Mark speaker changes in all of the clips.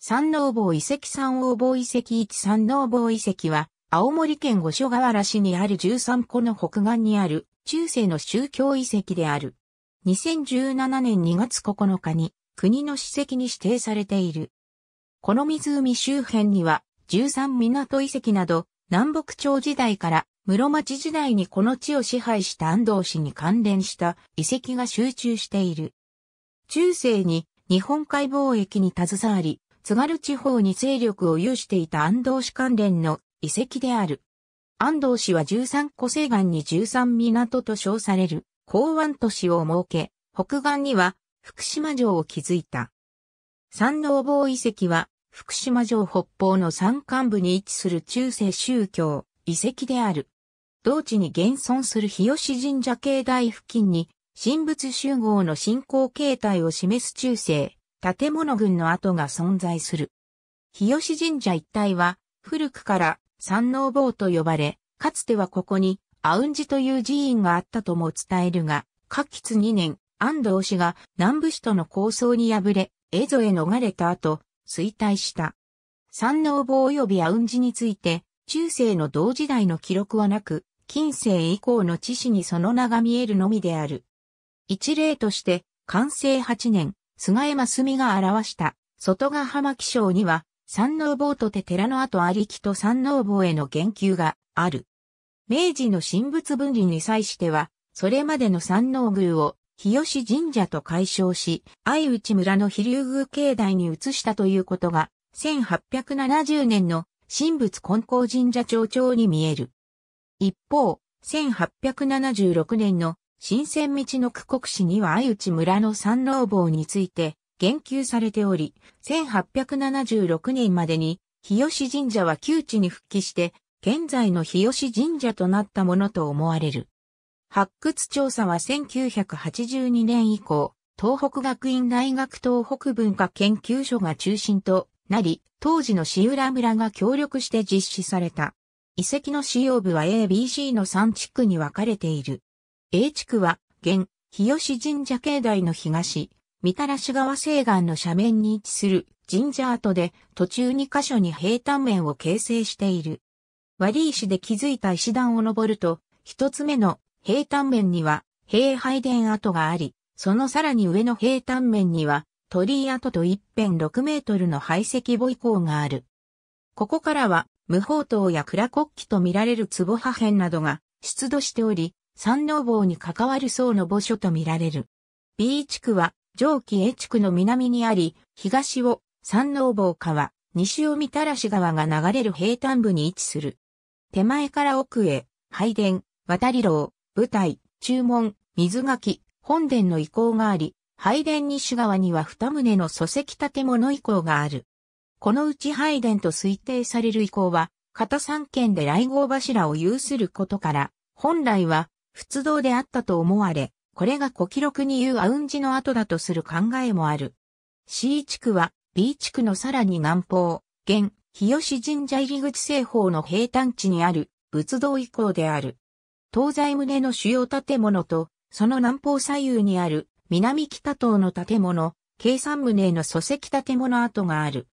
Speaker 1: 三能坊遺跡三王坊遺跡一三能坊遺跡は、青森県五所川原市にある十三湖の北岸にある中世の宗教遺跡である。2017年2月9日に国の史跡に指定されている。この湖周辺には十三港遺跡など南北朝時代から室町時代にこの地を支配した安藤氏に関連した遺跡が集中している。中世に日本海貿易に携わり、津軽地方に勢力を有していた安藤氏関連の遺跡である。安藤氏は13個西岸に13港と称される港湾都市を設け、北岸には福島城を築いた。山王坊遺跡は福島城北方の山間部に位置する中世宗教遺跡である。同地に現存する日吉神社境内付近に神仏集合の信仰形態を示す中世建物群の跡が存在する。日吉神社一帯は、古くから山王坊と呼ばれ、かつてはここに、アウンジという寺院があったとも伝えるが、下吉2年、安藤氏が南部市との抗争に敗れ、江戸へ逃れた後、衰退した。山王坊及びアウンジについて、中世の同時代の記録はなく、近世以降の知史にその名が見えるのみである。一例として、寛政8年、菅江真澄が表した外ヶ浜気象には、山王坊とて寺の後ありきと山王坊への言及がある。明治の神仏分離に際しては、それまでの山王宮を日吉神社と解消し、相内村の飛竜宮境内に移したということが、1870年の神仏根高神社町長に見える。一方、1876年の新鮮道の区国史には相内村の三老坊について言及されており、1876年までに日吉神社は旧地に復帰して、現在の日吉神社となったものと思われる。発掘調査は1982年以降、東北学院大学東北文化研究所が中心となり、当時の志浦村が協力して実施された。遺跡の使用部は ABC の3地区に分かれている。A 地区は、現、日吉神社境内の東、みたらし川西岸の斜面に位置する神社跡で途中2箇所に平坦面を形成している。割石で築いた石段を登ると、一つ目の平坦面には平拝殿跡があり、そのさらに上の平坦面には鳥居跡と一辺6メートルの排石母遺構がある。ここからは無法塔や蔵国旗と見られる壺破片などが出土しており、山王坊に関わる層の墓所とみられる。B 地区は上記 A 地区の南にあり、東を山王坊川、西を見たらし川が流れる平坦部に位置する。手前から奥へ、拝殿、渡り楼、舞台、中門、水垣、本殿の遺構があり、拝殿西側には二棟の礎石建物遺構がある。このうち拝殿と推定される遺構は、片三県で来合柱を有することから、本来は仏道であったと思われ、これが古記録に言うアウンジの後だとする考えもある。C 地区は B 地区のさらに南方、現、日吉神社入り口西方の平坦地にある仏道遺構である。東西棟の主要建物と、その南方左右にある南北東の建物、計算棟の礎石建物跡がある。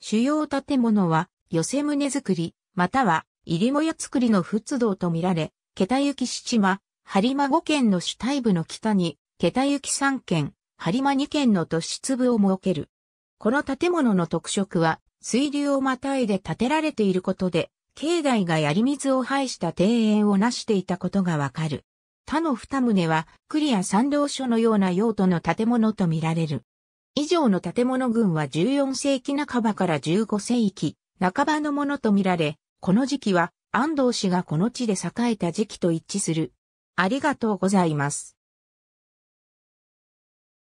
Speaker 1: 主要建物は、寄せ棟造り、または入りもや造りの仏道とみられ、桁行七間、播磨5県の主体部の北に、桁行3県、播磨2県の都市部を設ける。この建物の特色は、水流をまたいで建てられていることで、境内が槍水を排した庭園を成していたことがわかる。他の二棟は、クリア三道所のような用途の建物とみられる。以上の建物群は14世紀半ばから15世紀、半ばのものとみられ、この時期は安藤氏がこの地で栄えた時期と一致する。ありがとうございます。